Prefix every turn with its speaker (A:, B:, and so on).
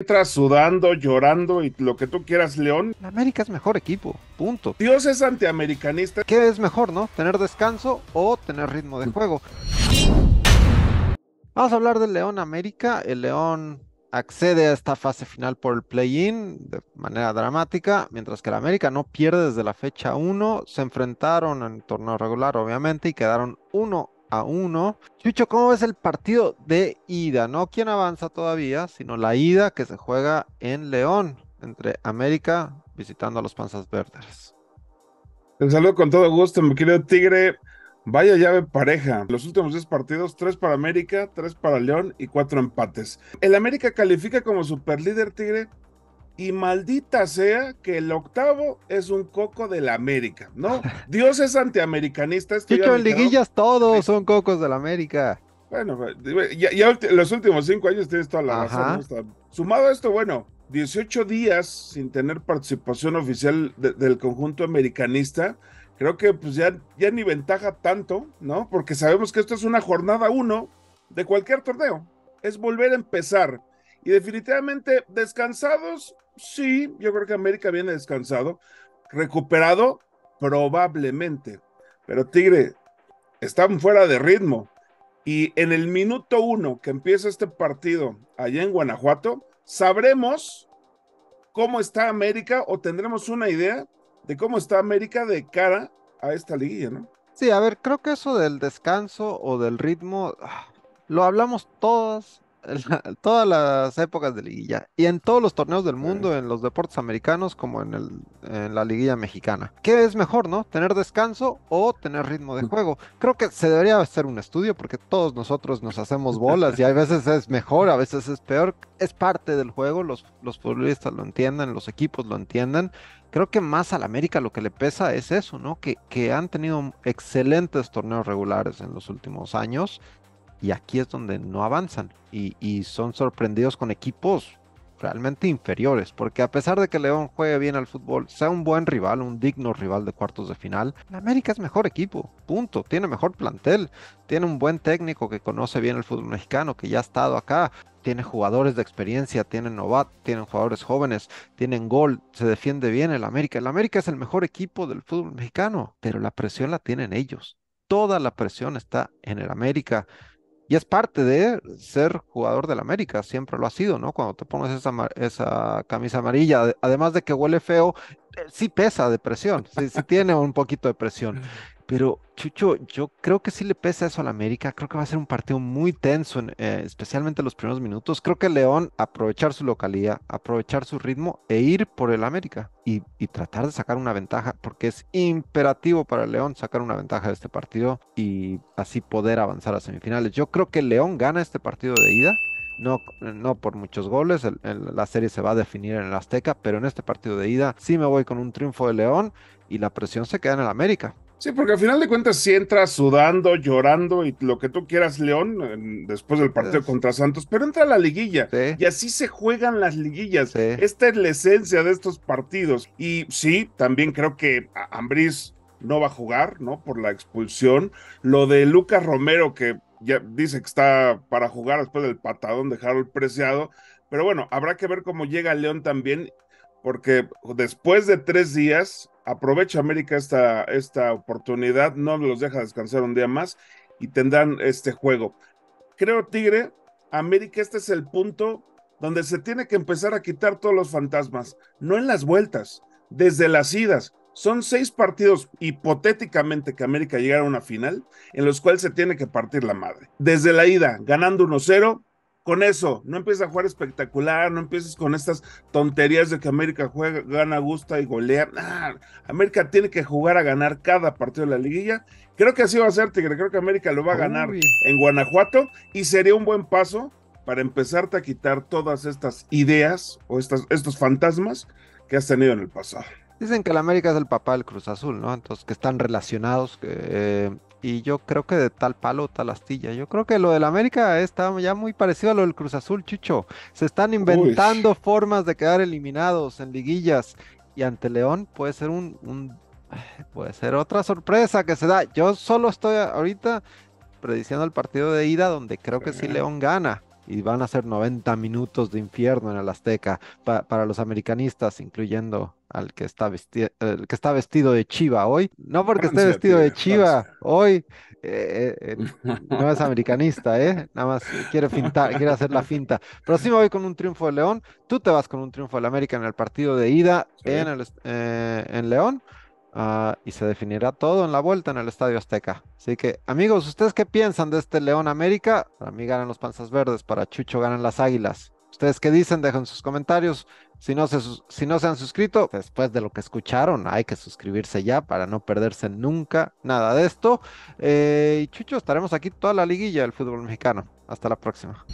A: entra sudando, llorando y lo que tú quieras, León. América es mejor equipo, punto. Dios es antiamericanista. ¿Qué es mejor, no? ¿Tener descanso o tener ritmo de juego?
B: Vamos a hablar del León América. El León accede a esta fase final por el play-in de manera dramática, mientras que el América no pierde desde la fecha 1. Se enfrentaron en torneo regular, obviamente, y quedaron 1 a uno. Chucho, ¿cómo ves el partido de ida? No quien avanza todavía, sino la ida que se juega en León, entre América visitando a los Panzas Verdes.
A: Te saludo con todo gusto, mi querido Tigre. Vaya llave pareja. Los últimos 10 partidos, tres para América, tres para León y cuatro empates. El América califica como superlíder Tigre y maldita sea que el octavo es un coco de la América, ¿no? Dios es antiamericanista. en liguillas
B: todos son cocos de la América.
A: Bueno, pues, los últimos cinco años tienes toda la razón. Sumado a esto, bueno, 18 días sin tener participación oficial del conjunto americanista, creo que pues ya, ya ni ventaja tanto, ¿no? Porque sabemos que esto es una jornada uno de cualquier torneo. Es volver a empezar y definitivamente, descansados, sí, yo creo que América viene descansado, recuperado, probablemente. Pero Tigre, están fuera de ritmo. Y en el minuto uno que empieza este partido allá en Guanajuato, sabremos cómo está América o tendremos una idea de cómo está América de cara a esta liguilla, ¿no?
B: Sí, a ver, creo que eso del descanso o del ritmo, ah, lo hablamos todos. todas las épocas de liguilla y en todos los torneos del mundo, en los deportes americanos como en, el, en la liguilla mexicana. ¿Qué es mejor, no? ¿Tener descanso o tener ritmo de mm. juego? Creo que se debería hacer un estudio porque todos nosotros nos hacemos bolas y a veces es mejor, a veces es peor. Es parte del juego, los, futbolistas lo entienden, los equipos lo entienden creo que más al América lo que le pesa es eso, ¿no? Que, que han tenido excelentes torneos regulares en los últimos años y aquí es donde no avanzan y, son sorprendidos con equipos realmente inferiores, porque a pesar de que León juegue bien al fútbol, sea un buen rival, un digno rival de cuartos de final, la América es mejor equipo, punto, tiene mejor plantel, tiene un buen técnico que conoce bien el fútbol mexicano, que ya ha estado acá, tiene jugadores de experiencia, tiene Novat tienen jugadores jóvenes, tienen gol, se defiende bien el América. El América es el mejor equipo del fútbol mexicano, pero la presión la tienen ellos. Toda la presión está en el América y es parte de ser jugador del América, siempre lo ha sido, ¿no? Cuando te pones esa, esa camisa amarilla, además de que huele feo, eh, sí pesa de presión, sí, sí tiene un poquito de presión. Pero Chucho, yo creo que sí le pesa eso al América. Creo que va a ser un partido muy tenso, eh, especialmente los primeros minutos. Creo que León aprovechar su localidad, aprovechar su ritmo e ir por el América y, tratar de sacar una ventaja, porque es imperativo para León sacar una ventaja de este partido y así poder avanzar a semifinales. Yo creo que León gana este partido de ida. No, no, por muchos goles, la serie se va a definir en el Azteca, pero en este partido de ida sí me voy con un triunfo de León y la presión se
A: queda en el América. Sí, porque al final de cuentas, si entra sudando, llorando y lo que tú quieras, León, eh, después del partido contra Santos, pero entra a la liguilla. Y así se juegan las liguillas. Esta es la esencia de estos partidos. Y sí, también creo que Ambris no va a jugar, ¿no? Por la expulsión. Lo de Lucas Romero, que ya dice que está para jugar después del patadón de Harold Preciado. Pero bueno, habrá que ver cómo llega León también, porque después de tres días aprovecha América esta, esta oportunidad, no los deja descansar un día más y tendrán este juego. Creo, Tigre, América, este es el punto donde se tiene que empezar a quitar todos los fantasmas, no en las vueltas, desde las idas. Son seis partidos hipotéticamente que América llegara a una final en los cuales se tiene que partir la madre. Desde la ida, ganando 1-0, con eso, no empieces a jugar espectacular, no empieces con estas tonterías de que América juega, gana, gusta y golea. Ah, América tiene que jugar a ganar cada partido de la liguilla. Creo que así va a ser, Tigre. Creo que América lo va a ganar en Guanajuato y sería un buen paso para empezarte a quitar todas estas ideas o estas, estos fantasmas que has tenido en el pasado. Dicen que el América es el papá del Cruz
B: Azul, ¿no? Entonces, que están relacionados. Eh, y yo creo que de tal palo, tal astilla. Yo creo que lo del América está ya muy parecido a lo del Cruz Azul, Chucho. Se están inventando formas de quedar eliminados en liguillas. Y ante León puede ser un, puede ser otra sorpresa que se da. Yo solo estoy ahorita prediciendo el partido de ida, donde creo que si León gana y van a ser 90 minutos de infierno en el Azteca para los americanistas, incluyendo al que está vestido, que está vestido de Chiva hoy. No porque esté vestido de Chiva hoy, eh, eh, no es americanista, ¿eh? Nada más quiere quiere hacer la finta. Pero si me voy con un triunfo de León. Tú te vas con un triunfo del América en el partido de ida en, el, eh, en León. Ah, y se definirá todo en la vuelta en el Estadio Azteca. Así que, amigos, ¿ustedes qué piensan de este León América? Para mí ganan los panzas verdes, para Chucho ganan las águilas. ¿Ustedes qué dicen? Dejen sus comentarios. Si no, se, si no se han suscrito, después de lo que escucharon, hay que suscribirse ya para no perderse nunca nada de esto. Eh, y Chucho, estaremos aquí toda la liguilla del fútbol mexicano. Hasta la próxima.